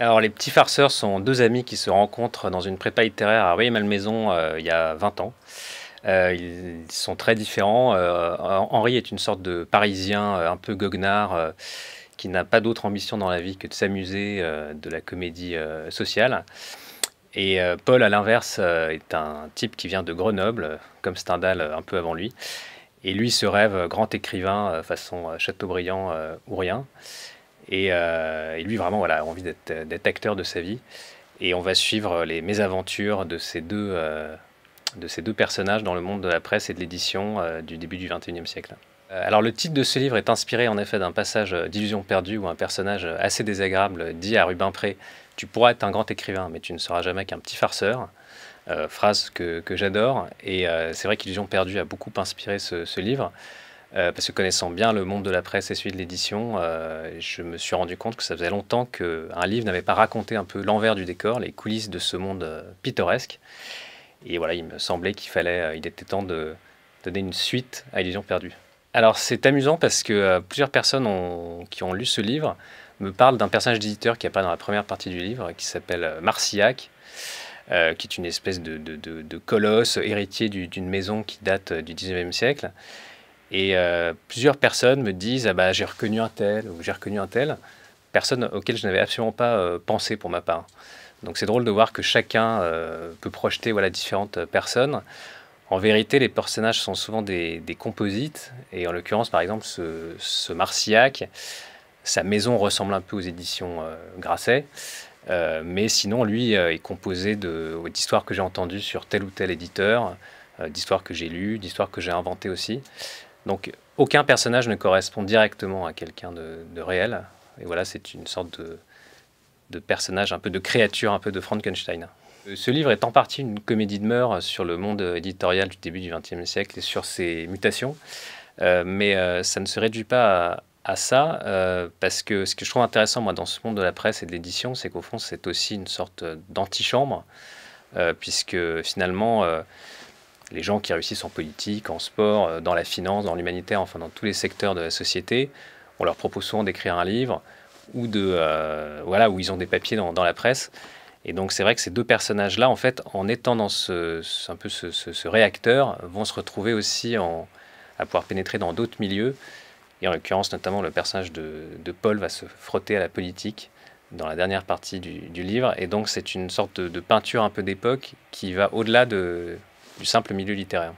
Alors, les petits farceurs sont deux amis qui se rencontrent dans une prépa littéraire à Rueil-Malmaison euh, il y a 20 ans. Euh, ils sont très différents. Euh, Henri est une sorte de parisien un peu goguenard qui n'a pas d'autre ambition dans la vie que de s'amuser de la comédie sociale. Et Paul, à l'inverse, est un type qui vient de Grenoble, comme Stendhal un peu avant lui. Et lui se rêve grand écrivain façon Chateaubriand ou rien. Euh, et, lui, vraiment, voilà, a envie euh, d'être acteur de sa vie. Et on va suivre euh, les mésaventures de ces deux, de ces deux personnages dans le monde de la presse et de l'édition du début du XXIe siècle. Alors le titre de ce livre est inspiré en effet d'un passage d'Illusion perdue où un personnage assez désagréable dit à Rubin Pré « Tu pourras être un grand écrivain, mais tu ne seras jamais qu'un petit farceur phrase que, que j'adore, et c'est vrai qu'Illusion perdue a beaucoup inspiré ce livre. Euh, parce que connaissant bien le monde de la presse et celui de l'édition, euh, je me suis rendu compte que ça faisait longtemps qu'un livre n'avait pas raconté un peu l'envers du décor, les coulisses de ce monde euh, pittoresque. Et voilà, il me semblait qu'il fallait, il était temps de donner une suite à Illusion perdue. Alors c'est amusant parce que plusieurs personnes qui ont lu ce livre me parlent d'un personnage d'éditeur qui apparaît dans la première partie du livre, qui s'appelle Marcillac. qui est une espèce de, colosse héritier d'une maison qui date du 19e siècle. Et euh, plusieurs personnes me disent ah bah, j'ai reconnu un tel ou j'ai reconnu un tel, personne auquel je n'avais absolument pas euh, pensé pour ma part. Donc c'est drôle de voir que chacun euh, peut projeter voilà, différentes personnes. En vérité, les personnages sont souvent des, composites, et en l'occurrence, par exemple, ce, ce, Marciac, sa maison ressemble un peu aux éditions Grasset, mais sinon, lui est composé d'histoires que j'ai entendues sur tel ou tel éditeur, d'histoires que j'ai lues, d'histoires que j'ai inventées aussi. Donc aucun personnage ne correspond directement à quelqu'un de, réel. Et voilà, c'est une sorte de, personnage, un peu de créature, un peu de Frankenstein. Euh, ce livre est en partie une comédie de mœurs sur le monde euh, éditorial du début du XXe siècle et sur ses mutations. Euh, mais ça ne se réduit pas à, ça, parce que ce que je trouve intéressant, moi, dans ce monde de la presse et de l'édition, c'est qu'au fond, c'est aussi une sorte d'antichambre, puisque finalement les gens qui réussissent en politique, en sport, euh, dans la finance, dans l'humanitaire, enfin dans tous les secteurs de la société, on leur propose souvent d'écrire un livre ou de euh, voilà où ils ont des papiers dans, la presse. Et donc c'est vrai que ces deux personnages-là, en fait, en étant dans ce, un peu ce, réacteur, vont se retrouver aussi en, à pouvoir pénétrer dans d'autres milieux. Et en l'occurrence, notamment, le personnage de, Paul va se frotter à la politique dans la dernière partie du, livre. Et donc c'est une sorte de, peinture un peu d'époque qui va au-delà de, du simple milieu littéraire.